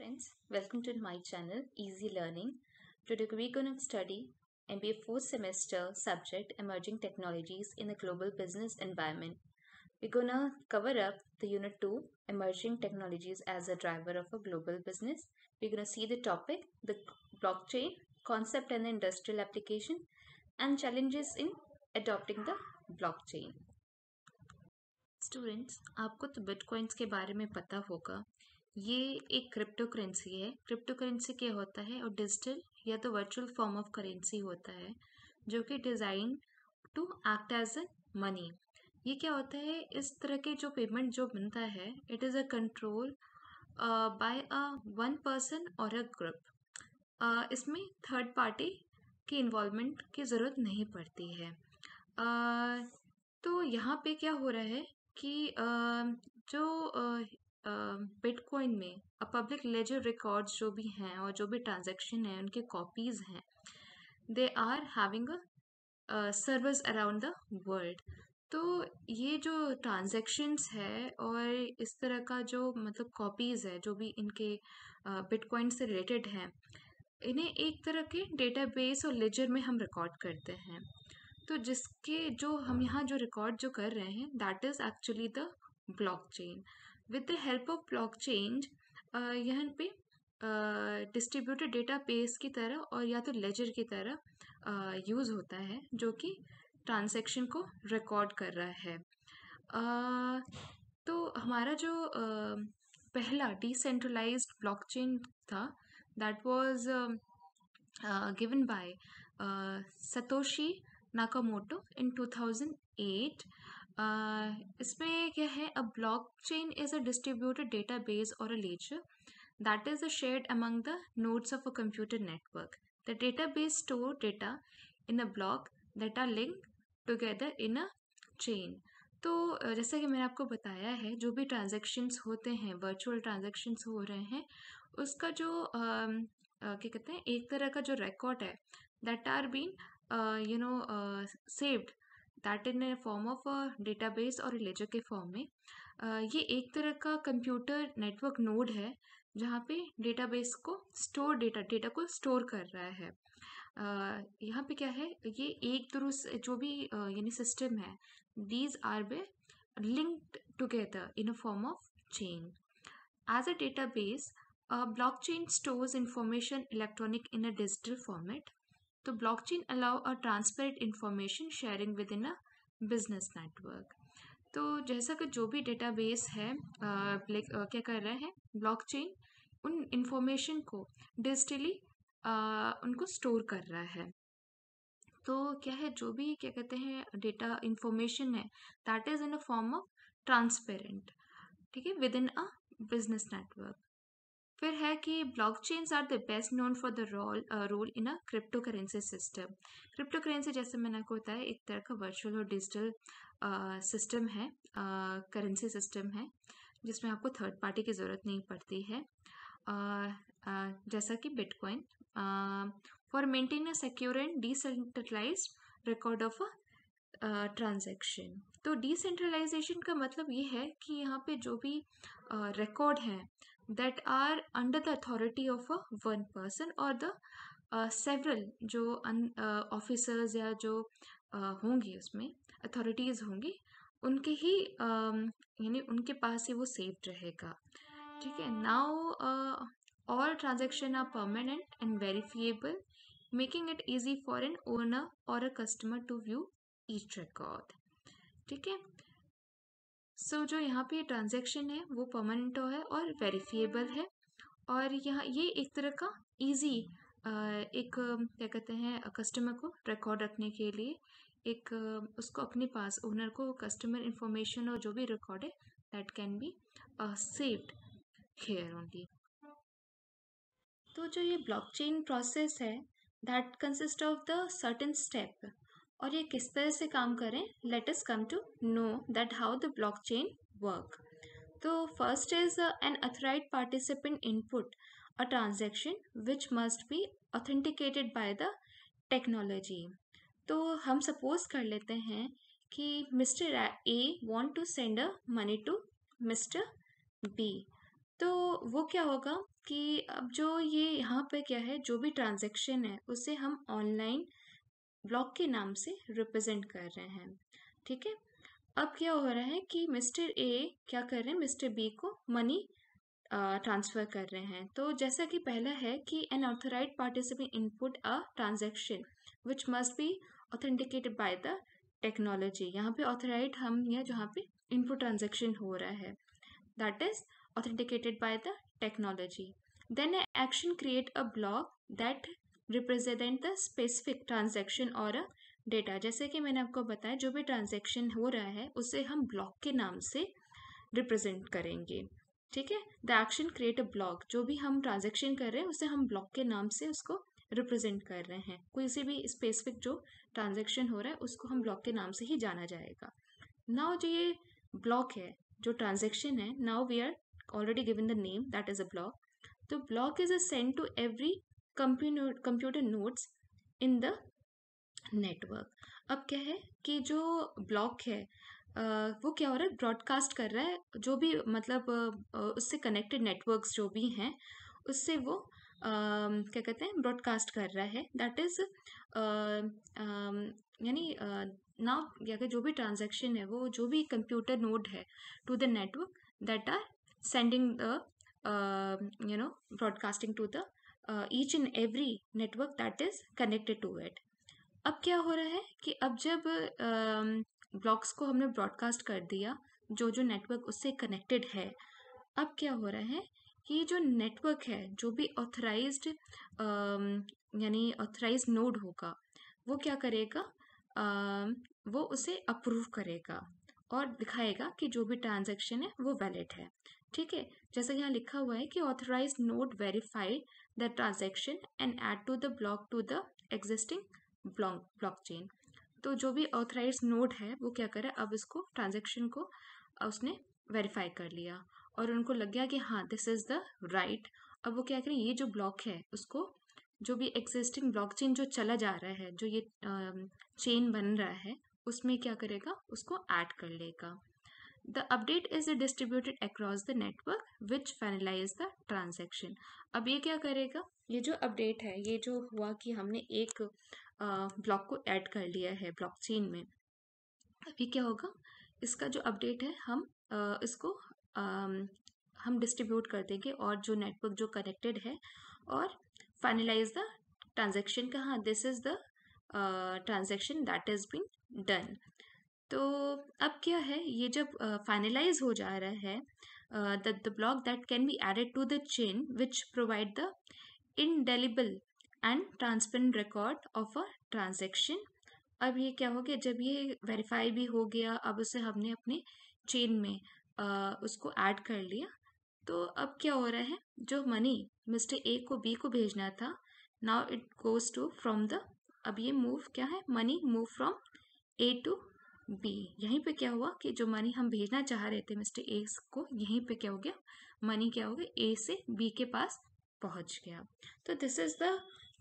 friends welcome to my channel easy learning today we're going to study mba fourth semester subject emerging technologies in the global business environment we're gonna cover up the unit 2 emerging technologies as a driver of a global business we're gonna see the topic the blockchain concept and the industrial application and challenges in adopting the blockchain Students, आपको तो bitcoins के बारे में पता होगा ये एक crypto currency है क्रिप्टो करेंसी क्या होता है और डिजिटल या तो वर्चुअल फॉर्म ऑफ करेंसी होता है जो कि design to act as a money ये क्या होता है इस तरह के जो पेमेंट जो बनता है it is a control by a one person और अ ग्रुप इसमें थर्ड पार्टी की इन्वॉलमेंट की ज़रूरत नहीं पड़ती है uh, तो यहाँ पे क्या हो रहा है कि uh, जो uh, बिटकॉइन में पब्लिक लेजर रिकॉर्ड्स जो भी हैं और जो भी ट्रांजेक्शन हैं उनके कॉपीज़ हैं they are having a service around the world तो ये जो ट्रांजेक्शन्स है और इस तरह का जो मतलब कॉपीज़ है जो भी इनके बिटकॉइन से रिलेटेड हैं इन्हें एक तरह के डेटाबेस और लेजर में हम रिकॉर्ड करते हैं तो जिसके जो हम यहाँ जो रिकॉर्ड जो कर रहे हैं that is actually the blockchain with the help of block change यहाँ पे डिस्ट्रीब्यूटेड डेटा बेस की तरह और या तो लेजर की तरह यूज़ uh, होता है जो कि ट्रांसेक्शन को रिकॉर्ड कर रहा है uh, तो हमारा जो uh, पहला डिसेंट्रलाइज ब्लॉकचेन था that was given by Satoshi Nakamoto in 2008 इसमें क्या है तो, a block chain is a distributed data base और a ledger that is a shared among the notes of a computer network the data base store data in a block that are link together in a chain तो जैसे कि मैंने आपको बताया है जो भी ट्रांजेक्शन्स होते हैं वर्चुअल ट्रांजेक्शन्स हो रहे हैं उसका जो क्या कहते हैं एक तरह का जो रिकॉर्ड है that are been you know saved that in form of data base और लेजर के फॉर्म में ये एक तरह का कंप्यूटर नेटवर्क नोड है जहाँ पे बेस को स्टोर डेटा डेटा को स्टोर कर रहा है यहाँ पे क्या है ये एक दुरुस्त जो भी यानी सिस्टम है these are be linked together in a form of chain as a data base block chain stores information electronic in a digital format तो blockchain allow a transparent information sharing with in a business network तो जैसा कि जो भी database है like क्या कर रहे हैं ब्लॉकचेन उन इंफॉर्मेशन को डिजिटली उनको स्टोर कर रहा है तो क्या है जो भी क्या कहते हैं डेटा इंफॉर्मेशन है that is in a form of transparent ठीक है with in a business network फिर है कि blockchains are the best known for the role role in a crypto currency system crypto currency जैसे मैंने आपको बताया एक तरह का वर्चुअल और डिजिटल सिस्टम uh, है करेंसी uh, सिस्टम है जिसमें आपको थर्ड पार्टी की ज़रूरत नहीं पड़ती है uh, uh, जैसा कि Bitcoin for maintain a secure and decentralize record of a transaction तो डिसेंट्रलाइजेशन का मतलब ये है कि यहाँ पे जो भी रिकॉर्ड uh, है that are under the authority of a one person और द सेवरल जो ऑफिसर्स uh, या जो uh, होंगी उसमें अथॉरिटीज़ होंगी उनके ही um, यानी उनके पास ही वो सेफ रहेगा ठीक है now all transaction are permanent and verifiable making it easy for an owner और a customer to view each record ठीक है सो so, जो यहाँ पे ट्रांजेक्शन है वो परमानेंट है और वेरीफिएबल है और यहाँ ये एक तरह का ईजी एक क्या कहते हैं कस्टमर को रिकॉर्ड रखने के लिए एक उसको अपने पास ओनर को कस्टमर इंफॉर्मेशन और जो भी रिकॉर्ड है that can be saved here only तो जो ये ब्लॉकचेन प्रोसेस है that consist of the certain step और ये किस तरह से काम करें let come to know that how the block chain work तो first is an authorized participant input a transaction which must be authenticated by the technology तो हम सपोज कर लेते हैं कि mister A want to send a money to mister B तो वो क्या होगा कि अब जो ये यहाँ पे क्या है जो भी ट्रांजेक्शन है उसे हम ऑनलाइन ब्लॉक के नाम से रिप्रेजेंट कर रहे हैं ठीक है अब क्या हो रहा है कि मिस्टर ए क्या कर रहे हैं मिस्टर बी को मनी ट्रांसफर कर रहे हैं तो जैसा कि पहला है कि an authorized participant input a transaction which must be authenticated by the technology यहाँ पे ऑथोराइड हम या जहाँ पे इनपुट ट्रांजेक्शन हो रहा है that is authenticated by the technology then action create a block that represent the specific transaction और अ डेटा जैसे कि मैंने आपको बताया जो भी ट्रांजेक्शन हो रहा है उसे हम ब्लॉक के नाम से रिप्रेजेंट करेंगे ठीक है the action create a block जो भी हम ट्रांजेक्शन कर रहे हैं उसे हम ब्लॉक के नाम से उसको रिप्रेजेंट कर रहे हैं कोई सी भी स्पेसिफिक जो ट्रांजेक्शन हो रहा है उसको हम ब्लॉक के नाम से ही जाना जाएगा नाउ जो ये ब्लॉक है जो ट्रांजेक्शन है now we are already given the name that is a block तो block is a send to every computer nodes in the network अब क्या है कि जो ब्लॉक है वो क्या हो रहा है ब्रॉडकास्ट कर रहा है जो भी मतलब उससे कनेक्टेड नेटवर्क्स जो भी हैं उससे वो क्या कहते हैं ब्रॉडकास्ट कर रहा है दैट इज़ यानी ना क्या जो भी ट्रांजेक्शन है वो जो भी कंप्यूटर नोड है to the network that are sending the you know broadcasting to the uh, each and every network that is connected to it. अब क्या हो रहा है कि अब जब ब्लॉक्स um, uh, को हमने ब्रॉडकास्ट कर दिया जो जो नेटवर्क उससे कनेक्टेड है अब क्या हो रहा है कि जो नेटवर्क है जो भी ऑथराइज uh, um, यानी ऑथराइज नोड होगा वो क्या करेगा uh, वो उसे अप्रूव करेगा और दिखाएगा कि जो भी ट्रांजेक्शन है वो वैलिड है ठीक है जैसे यहाँ लिखा हुआ है कि authorize node verified the transaction and add to the block to the existing block chain तो जो भी ऑथराइज नोट है वो क्या करे अब इसको ट्रांजेक्शन को उसने वेरीफाई कर लिया और उनको लग गया कि हाँ दिस इज़ द राइट अब वो क्या करें ये जो ब्लॉक है उसको जो भी एग्जिस्टिंग ब्लॉक चेन जो चला जा रहा है जो ये चेन बन रहा है उसमें क्या करेगा उसको ऐड कर लेगा The update is distributed across the network which finalizes the transaction. अब ये क्या करेगा ये जो अपडेट है ये जो हुआ कि हमने एक ब्लॉक को ऐड कर लिया है ब्लॉक चेन में अभी क्या होगा इसका जो अपडेट है हम आ, इसको आ, हम डिस्ट्रीब्यूट कर देंगे और जो नेटवर्क जो कनेक्टेड है और फाइनलाइज द ट्रांजेक्शन का हाँ this is the transaction that is been done तो अब क्या है ये जब फाइनलाइज हो जा रहा है the the block that can be added to the chain which provide the indelible and transparent record of a transaction अब ये क्या हो गया जब ये वेरीफाई भी हो गया अब उसे हमने अपने चेन में uh, उसको ऐड कर लिया तो अब क्या हो रहा है जो मनी मिस्टर ए को बी को भेजना था now it goes to from the अब ये मूव क्या है money move from A to B यहीं पे क्या हुआ कि जो मनी हम भेजना चाह रहे थे मिस्टर ए को यहीं पे क्या हो गया मनी क्या हो गया ए से बी के पास पहुंच गया तो this is the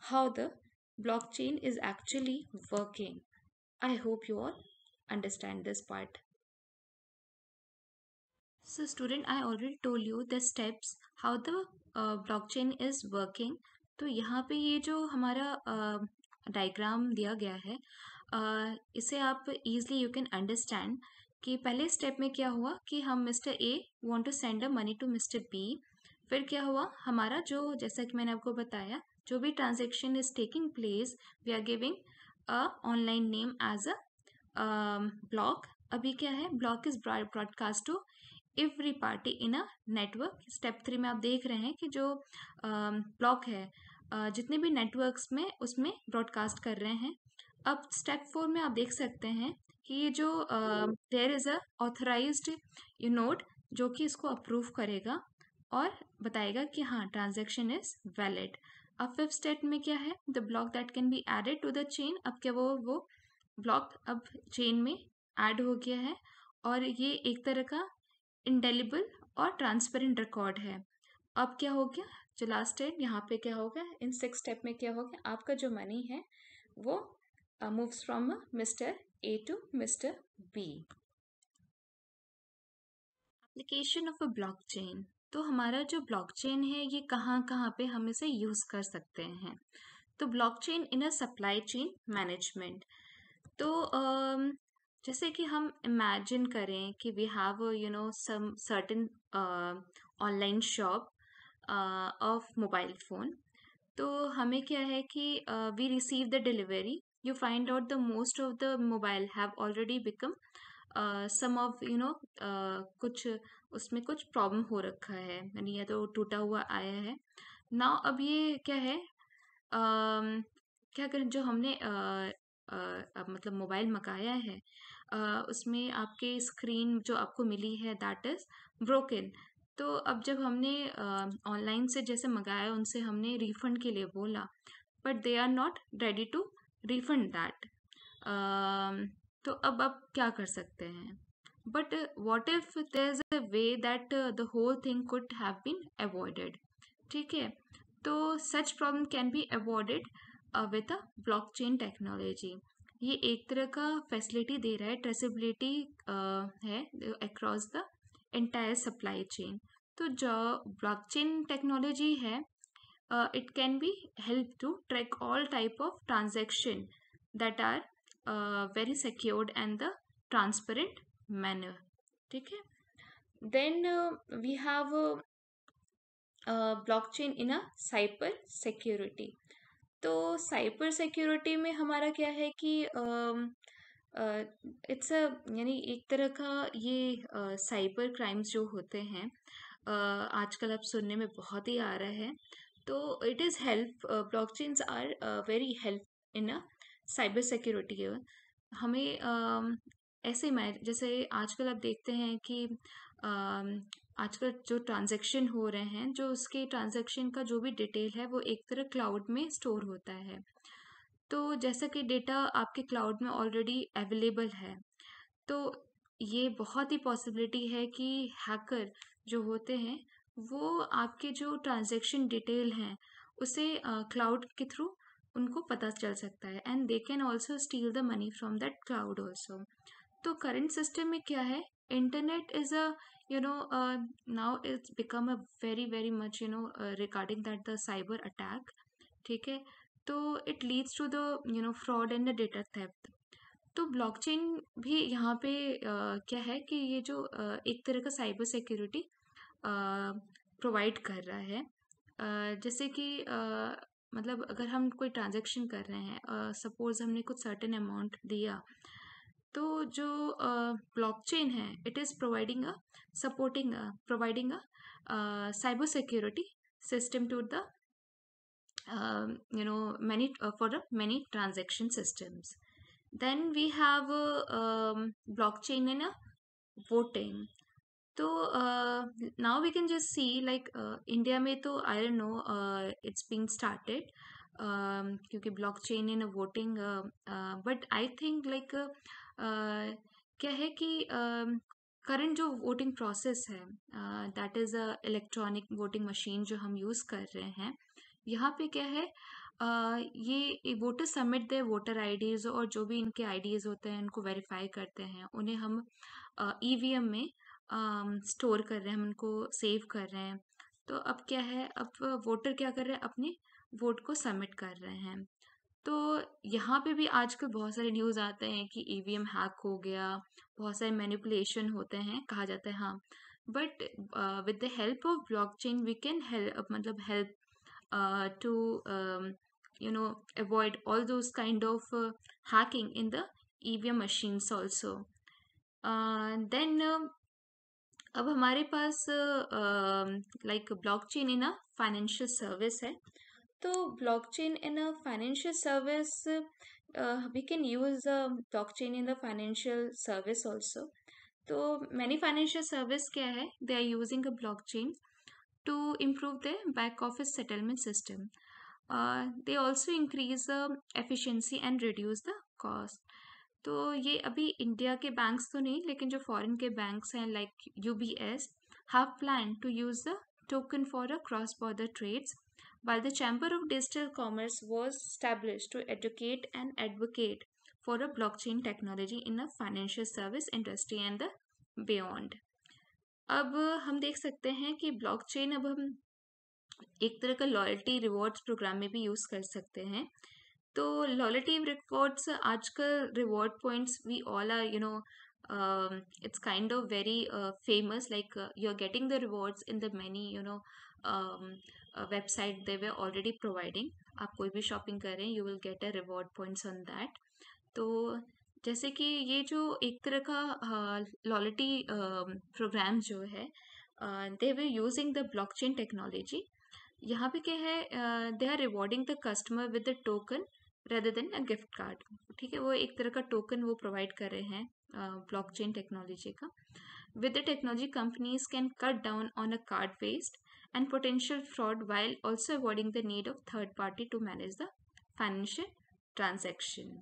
how the blockchain is actually working I hope you all understand this part so student I already told you the steps how the block chain is working तो यहाँ पे ये जो हमारा डायग्राम uh, दिया गया है इसे आप इजली यू कैन अंडरस्टैंड कि पहले स्टेप में क्या हुआ कि हम mister A want to send a money to mister B फिर क्या हुआ हमारा जो जैसा कि मैंने आपको बताया जो भी transaction is taking place we are giving a online name as a block अभी क्या है block is broadcast to every party in a network step three में आप देख रहे हैं कि जो ब्लॉक um, uh, है uh, जितने भी नेटवर्क्स में उसमें ब्रॉडकास्ट कर रहे हैं अब स्टेप फोर में आप देख सकते हैं कि ये जो there is a authorize note जो कि इसको अप्रूव करेगा और बताएगा कि हाँ ट्रांजेक्शन इज़ वैलिड अब फिफ्थ स्टेप में क्या है the block that can be added to the chain अब क्या वो वो ब्लॉक अब चेन में ऐड हो गया है और ये एक तरह का इंडेलीबल और ट्रांसपेरेंट रिकॉर्ड है अब क्या हो गया जो लास्ट स्टेप यहाँ पे क्या होगा इन सिक्स स्टेप में क्या हो गया आपका जो मनी है वो uh, moves from Mr. A to Mr. B. application of a blockchain तो हमारा जो ब्लॉकचेन है ये कहाँ कहाँ पे हम इसे यूज़ कर सकते हैं तो blockchain in a supply chain management तो uh, जैसे कि हम इमेजिन करें कि we have you know some certain online shop of mobile phone तो हमें क्या है कि we receive the delivery you find out the most of the mobile have already become some of you know कुछ उसमें कुछ प्रॉब्लम हो रखा है यानी या तो टूटा हुआ आया है ना अब ये क्या है क्या करें जो हमने uh, uh, मतलब मोबाइल मंगाया है uh, उसमें आपके स्क्रीन जो आपको मिली है दैट इज़ ब्रोकन तो अब जब हमने ऑनलाइन uh, से जैसे मंगाया उनसे हमने रिफ़ंड के लिए बोला but they are not ready to refund that um, तो अब आप क्या कर सकते हैं but what if there is a way that the whole thing could have been avoided ठीक है तो such problem can be avoided with a chain technology ये एक तरह का फैसिलिटी दे रहा है ट्रेसिबिलिटी uh, है across the entire supply chain तो जो ब्लॉक चेन टेक्नोलॉजी है uh, it can be helped to track all type of transaction that are uh, very secured and the transparent manner ठीक है then uh, we have a, a blockchain in a cyber security तो cyber security में हमारा क्या है कि it's a यानी एक तरह का ये साइबर uh, crimes जो होते हैं uh, आजकल आप सुनने में बहुत ही आ रहा है तो it is help block blockchains are very help in a cyber security हमें uh, ऐसे मैं जैसे आजकल आप देखते हैं कि uh, आजकल जो ट्रांजैक्शन हो रहे हैं जो उसके ट्रांजैक्शन का जो भी डिटेल है वो एक तरह क्लाउड में स्टोर होता है तो जैसा कि डेटा आपके क्लाउड में ऑलरेडी अवेलेबल है तो ये बहुत ही पॉसिबिलिटी है कि हैकर जो होते हैं वो आपके जो ट्रांजेक्शन डिटेल हैं उसे क्लाउड के थ्रू उनको पता चल सकता है and they can also steal the money from that cloud also तो करेंट सिस्टम में क्या है internet is a you know now it's become a very very much you know regarding that the cyber attack ठीक है तो it leads to the you know fraud and the data theft तो blockchain भी यहाँ पे uh, क्या है कि ये जो uh, एक तरह का साइबर सिक्योरिटी प्रोवाइड कर रहा है जैसे कि मतलब अगर हम कोई ट्रांजेक्शन कर रहे हैं सपोज़ हमने कुछ सर्टेन अमाउंट दिया तो जो ब्लॉकचेन है it is providing a supporting providing a cyber security system to the you know many for the many transaction systems then we have block chain in a voting तो now we can just see like India में तो I don't know it's being started क्योंकि blockchain in voting but I think like क्या है कि current जो voting process है that is a electronic voting machine जो हम यूज़ कर रहे हैं यहाँ पे क्या है Uh, ये वोटर सबमिट दे वोटर आईडीज़ और जो भी इनके आईडीज़ होते हैं उनको वेरीफाई करते हैं उन्हें हम ई uh, e में स्टोर कर रहे हैं हम उनको सेव कर रहे हैं तो अब क्या है अब वोटर क्या कर रहे हैं अपने वोट को सबमिट कर रहे हैं तो यहाँ पे भी आजकल बहुत सारे न्यूज़ आते हैं कि ई e हैक हो गया बहुत सारे मैनिपुलेशन होते हैं कहा जाता है हाँ but with the help of blockchain we can help मतलब help to you know avoid all those kind of hacking in the E V M machines also then अब हमारे पास like blockchain in a financial service है तो blockchain in a financial service we can use blockchain in the financial service also तो many financial service क्या है they are using a blockchain chain to improve the office office settlement system they also increase the uh, and reduce the cost तो ये अभी India के banks तो नहीं लेकिन जो फॉरेन के बैंक्स हैं like U B S have plan to use the token for a cross border trades by the chamber of digital commerce was establish to educate and advocate for a block chain technology in a financial service industry and the beyond अब हम देख सकते हैं कि block chain अब हम एक तरह का लॉयल्टी रिवॉर्ड्स प्रोग्राम में भी यूज़ कर सकते हैं तो लॉलेटिव रिवॉर्ड्स आजकल reward points we all are you know it's kind of very famous like you are getting the rewards in the many you know website they were already providing आप कोई भी shopping करें you will get a reward points on that तो जैसे कि ये जो एक तरह का लॉलिटी uh, प्रोग्राम um, जो है they were using the block chain technology यहाँ पे क्या है they are rewarding the customer with the token rather than a gift card ठीक है वो एक तरह का टोकन वो प्रोवाइड कर रहे हैं ब्लॉक चेन टेक्नोलॉजी का with the technology companies can cut down on a card waste and potential fraud while also awarding the need of third party to manage the financial transaction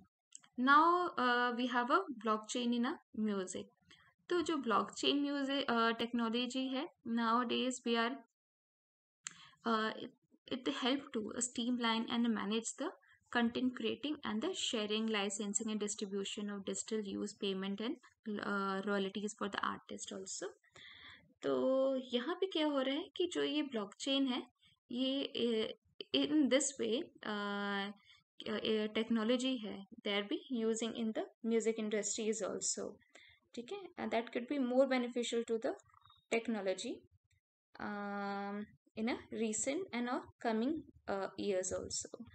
now we have a block chain in a music तो जो block chain music technology है nowadays we are it help to streamline and manage the content creating and the sharing licensing and distribution of digital use payment and uh, royalties for the artist also तो यहाँ पे क्या हो रहा है कि जो ये ब्लॉकचेन है ये इन दिस वे टेक्नोलॉजी है they are be using in the music industry is also ठीक है and that could be more beneficial to the technology in a recent and a coming years also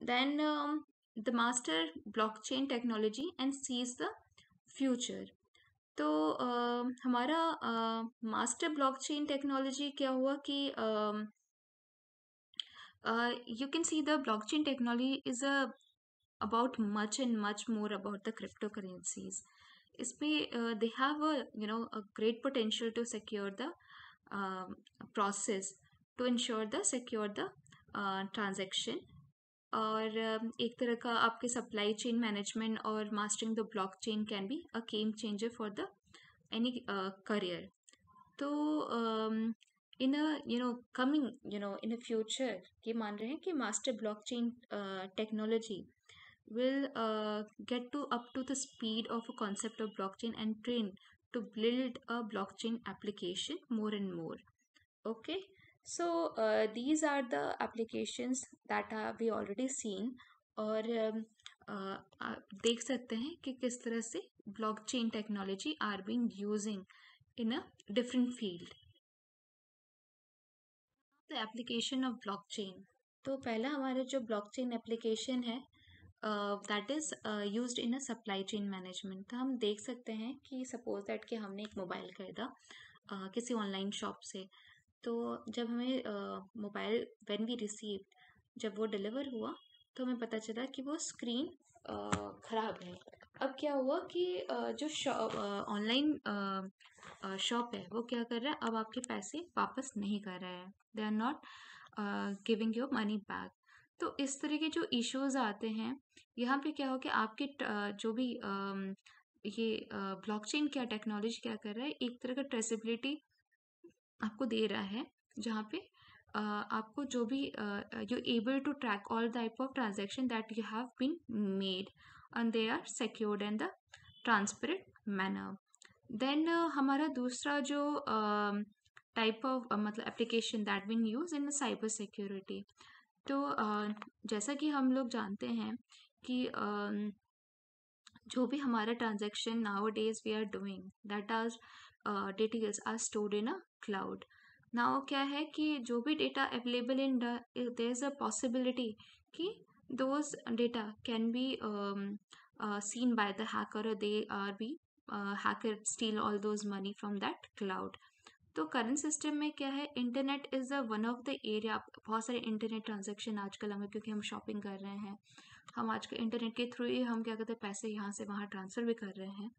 then um, the master blockchain technology and sees the future तो uh, हमारा master blockchain technology क्या हुआ कि you can see the blockchain technology is a about much and much more about the crypto currencies इस पर they have a you know a great potential to secure the process to ensure the secure the transaction और एक तरह का आपके supply chain management और mastering the block chain can be a game changer for the any career तो इन a you know coming you know in a future ये मान रहे हैं कि master block chain technology will get to up to the speed of a concept of block chain and train to build a block chain application more and more okay so these are the applications that are we already seen और um, uh, आप देख सकते हैं कि किस तरह से block chain technology are being using in a different field the application of block chain तो पहला हमारे जो ब्लॉक चेन एप्लीकेशन है that is use in a supply chain management तो हम देख सकते हैं कि सपोज दैट कि हमने एक मोबाइल खरीदा uh, किसी ऑनलाइन शॉप से तो जब हमें मोबाइल व्हेन वी रिसीव जब वो डिलीवर हुआ तो हमें पता चला कि वो स्क्रीन ख़राब है अब क्या हुआ कि जो ऑनलाइन शॉप है वो क्या कर रहा है अब आपके पैसे वापस नहीं कर रहा है they are not giving your money back तो इस तरह के जो इश्यूज आते हैं यहाँ पे क्या हो कि आपके जो भी ये ब्लॉकचेन क्या टेक्नोलॉजी क्या कर रहा है एक तरह का ट्रेसिबिलिटी आपको दे रहा है जहाँ पे Uh, आपको जो भी you able to track all type of transaction that you have been made and they are secured in the transparent manner then हमारा दूसरा जो टाइप ऑफ मतलब application that been use in cyber security तो uh, जैसा कि हम लोग जानते हैं कि uh, जो भी हमारा transaction nowadays we are doing that are details are stored in a cloud now क्या है कि जो भी data available in there is a possibility कि those data can be seen by the hacker they are be hacker steal all those money from that cloud तो current system में क्या है internet is the one of the area बहुत सारे internet transaction आजकल हमें क्योंकि हम शॉपिंग कर रहे हैं हम आजकल इंटरनेट के थ्रू ही हम क्या कहते हैं पैसे यहाँ से वहाँ ट्रांसफ़र भी कर रहे हैं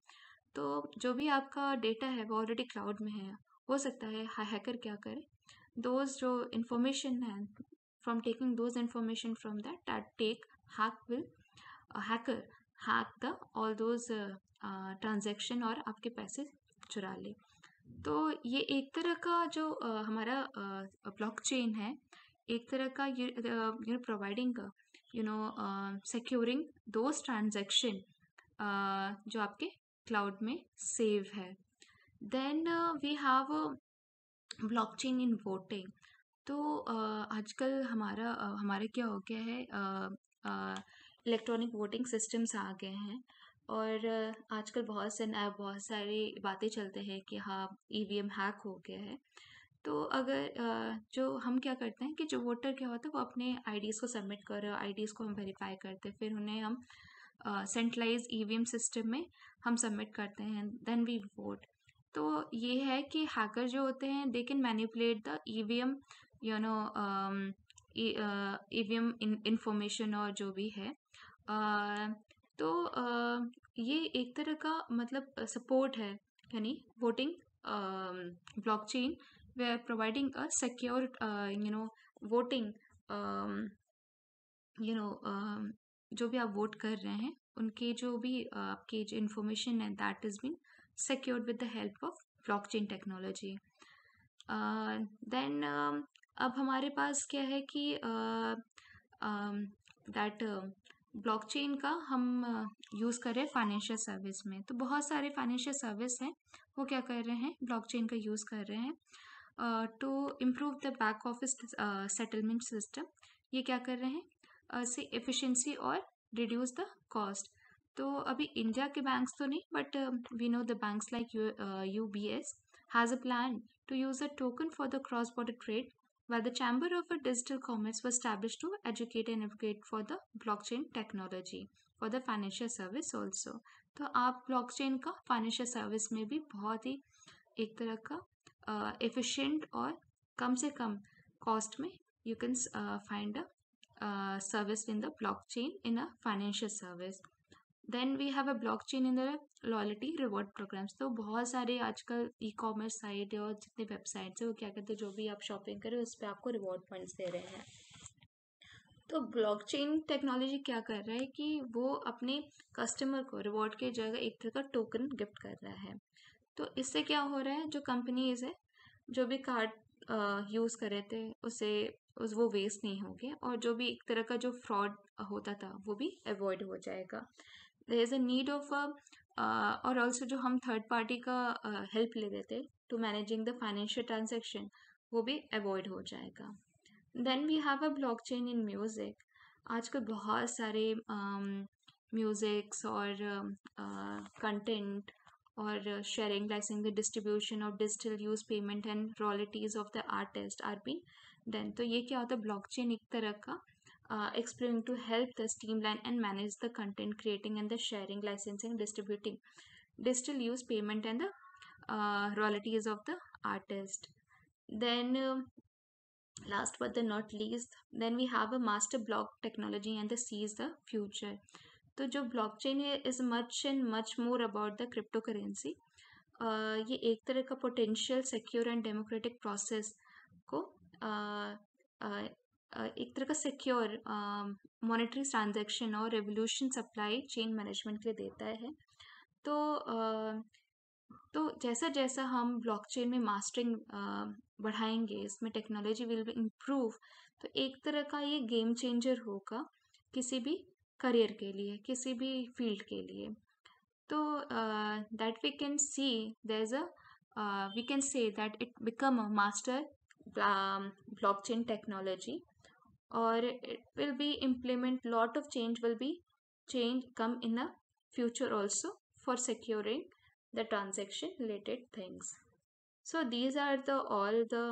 तो जो भी आपका डेटा है वो ऑलरेडी क्लाउड में है हो सकता है हैकर हाँ, क्या करे दोज जो इंफॉर्मेशन है from taking those information from that that take hack will hacker hack the all those transaction और आपके पैसे चुरा ले तो ये एक तरह का जो uh, हमारा ब्लॉक uh, है एक तरह का you know providing you know securing those transaction जो आपके क्लाउड में सेव है then we have block chain in voting तो uh, आजकल हमारा uh, हमारे क्या हो गया है इलेक्ट्रॉनिक वोटिंग सिस्टम्स आ गए हैं और uh, आजकल बहुत से नए बहुत सारी बातें चलते हैं कि हाँ ई वी एम हैक हो गया है तो अगर जो हम क्या करते हैं कि जो वोटर क्या होता है वो अपने आईडीज़ को सबमिट कर आईडीज़ को हम वेरीफाई करते फिर उन्हें हम सेंट्रलाइज ईवीएम सिस्टम में हम सबमिट करते हैं देन वी वोट तो ये है कि हैकर जो होते हैं they can manipulate the EVM you know EVM information और जो भी है uh, तो uh, ये एक तरह का मतलब सपोर्ट है यानी voting blockchain we are providing a secure you know voting you know जो भी आप वोट कर रहे हैं उनके जो भी आपकी जो इन्फॉर्मेशन है that is been secured with the help of blockchain technology then अब हमारे पास क्या है कि दैट ब्लॉकचेन का हम यूज़ कर रहे हैं फाइनेंशियल सर्विस में तो बहुत सारे फाइनेंशियल सर्विस हैं वो क्या कर रहे हैं ब्लॉकचेन का यूज़ कर रहे हैं to improve the back office settlement system ये क्या कर रहे हैं से एफिशिएंसी और रिड्यूस द कॉस्ट तो अभी इंडिया के बैंक्स तो नहीं but we know the banks like U B S has a plan to use a token for the cross border trade the chamber of digital commerce Commerce was to educate and educate for the block chain technology for the financial service also तो आप block chain का financial service में भी बहुत ही एक तरह का uh, और कम से कम कॉस्ट में you can find a Uh, service in the blockchain in a financial service then we have a block chain in loyalty reward reward programs तो बहुत सारे आजकल ई कॉमर्स साइट और जितने वेबसाइट्स हैं वो क्या कहते हैं जो भी आप शॉपिंग करें उस पर आपको रिवॉर्ड पॉइंट्स दे रहे हैं तो ब्लॉकचेन टेक्नोलॉजी क्या कर रहा है कि वो अपने कस्टमर को रिवॉर्ड की जगह एक तरह का टोकन गिफ्ट कर रहा है तो इससे क्या हो रहा है जो कंपनीज है जो भी कार्ड यूज़ कर रहे थे उसे उस वो वेस्ट नहीं होंगे और जो भी एक तरह का जो फ्रॉड होता था वो भी अवॉइड हो जाएगा there is a need of और ऑल्सो जो हम थर्ड पार्टी का हेल्प ले रहे थे to managing the financial transaction वो भी अवॉइड हो जाएगा then we have a block chain in music आजकल बहुत सारे म्यूज़िक्स और content or uh, sharing, licensing, the distribution of digital use payment and royalties of the artist are being done. तो ये क्या the blockchain एक तरह का uh, explain to help the streamline and manage the content creating and the sharing, licensing, distributing, digital use payment and the uh, royalties of the artist. Then uh, last but the not least, then we have a master block technology and the is the future. तो जो blockchain है is much and much more about the crypto currency ये एक तरह का potential secure and democratic process को एक तरह का सिक्योर मॉनेटरी ट्रांजैक्शन और रेवोल्यूशन सप्लाई चेन मैनेजमेंट के लिए देता है तो तो जैसा जैसा हम ब्लॉकचेन में मास्टरिंग बढ़ाएंगे इसमें टेक्नोलॉजी विल बी इम्प्रूव तो एक तरह का ये गेम चेंजर होगा किसी भी करियर के लिए किसी भी फील्ड के लिए तो that we can see there is a we can say that it become a master block chain technology और it will be implement lot of change will be change come in a future also for securing the transaction related things so these are the all the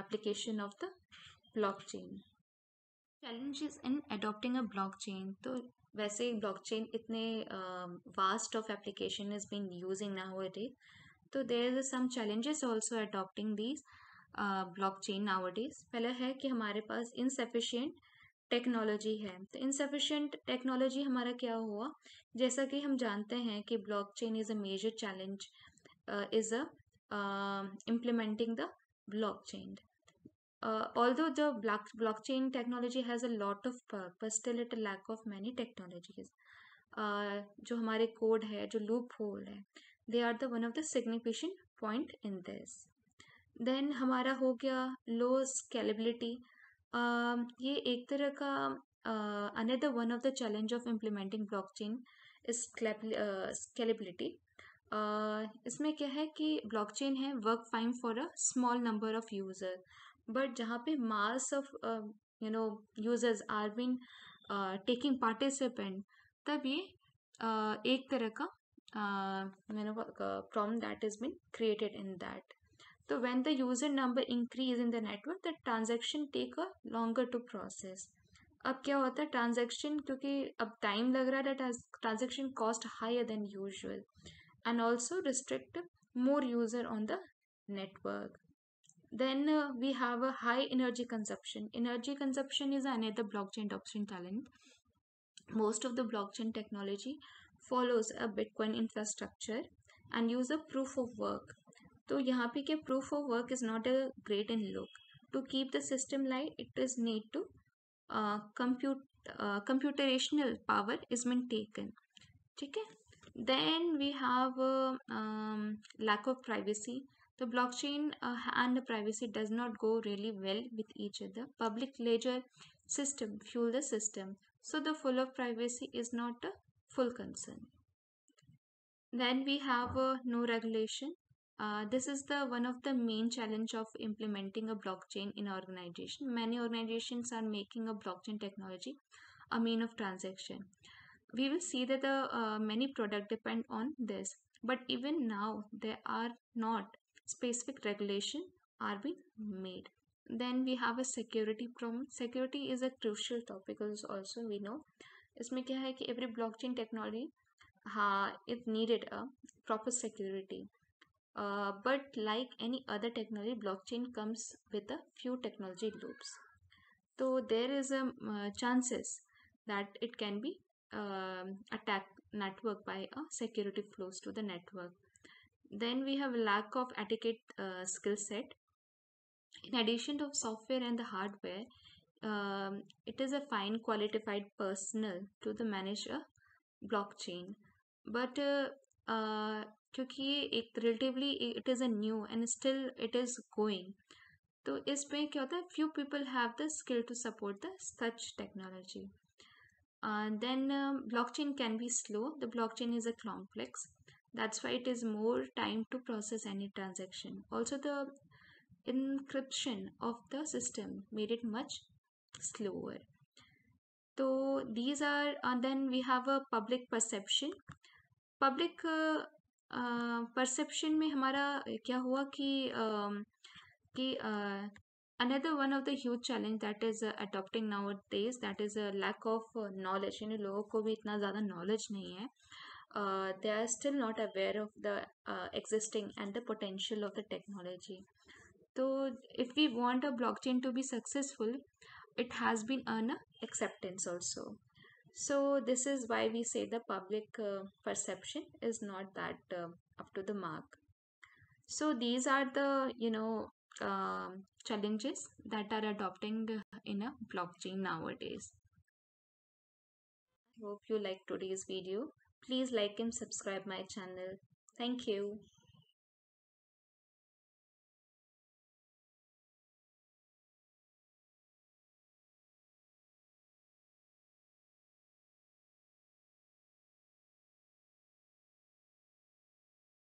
application of the block chain challenges in adopting a block chain तो वैसे block chain इतने vast of application is been using ना हुआ डे तो there is some challenges also adopting this block chain nowadays पहला है कि हमारे पास इनसेफिशियंट टेक्नोलॉजी है तो इनसेफिशियंट टेक्नोलॉजी हमारा क्या हुआ जैसा कि हम जानते हैं कि block chain is a major challenge is a implementing the block chain Uh, although the block, blockchain technology has a lot of purpose, still it lack of many technologies. Uh, जो हमारे कोड है जो loophole है they are the one of the signification point in this then हमारा हो गया लो scalability uh, ये एक तरह का another one of the challenge of implementing blockchain is scalability इसमें क्या है कि ब्लॉकचेन है work fine for a small number of user but जहाँ पे mass of you know users are been taking participant तब ये uh, एक तरह का problem that is been created in that तो when the user number increase in the network the transaction take a longer to process अब क्या होता है ट्रांजेक्शन क्योंकि अब टाइम लग रहा है that transaction cost higher than usual and also restrict more user on the network Then uh, we have a high energy consumption. Energy consumption is another blockchain adoption challenge. Most of the blockchain technology follows a Bitcoin infrastructure and use a proof of work. So here पे के proof of work is not a great in look. To keep the system light, it is need to uh, compute uh, computational power is been taken. ठीक Then we have uh, um, lack of privacy. The blockchain uh, and the privacy does not go really well with each other. Public ledger system fuel the system. So the full of privacy is not a full concern. Then we have uh, no regulation. Uh, this is the one of the main challenge of implementing a blockchain in organization. Many organizations are making a blockchain technology a mean of transaction. We will see that the uh, many product depend on this. But even now, there are not specific regulation are being made. Then we have a security problem. Security is a crucial topic as also we know. इसमें क्या है कि every blockchain technology हाँ it needed a proper security. Uh, but like any other technology, blockchain comes with a few technology loops. So there is a uh, chances that it can be uh, attack network by a security flows to the network then we have lack of etiquette uh, skill set in addition to software and the hardware um, it is a fine qualified personnel to the manager blockchain but uh, uh, it relatively it is a new and still it is going so is a few people have the skill to support the such technology then um, blockchain can be slow the blockchain is a complex that's why it is more time to process any transaction also the encryption of the system made it much slower so these are and then we have a public perception public uh, uh, perception में हमारा क्या हुआ um, uh, another one of the huge challenge that is uh, adopting nowadays that is a lack of uh, knowledge in लोगों को भी इतना ज़्यादा knowledge uh, they are still not aware of the uh, existing and the potential of the technology. So, if we want a blockchain to be successful, it has been an acceptance also. So, this is why we say the public uh, perception is not that um, up to the mark. So, these are the you know um, challenges that are adopting in a blockchain nowadays. Hope you like today's video. Please like and subscribe my channel. Thank you.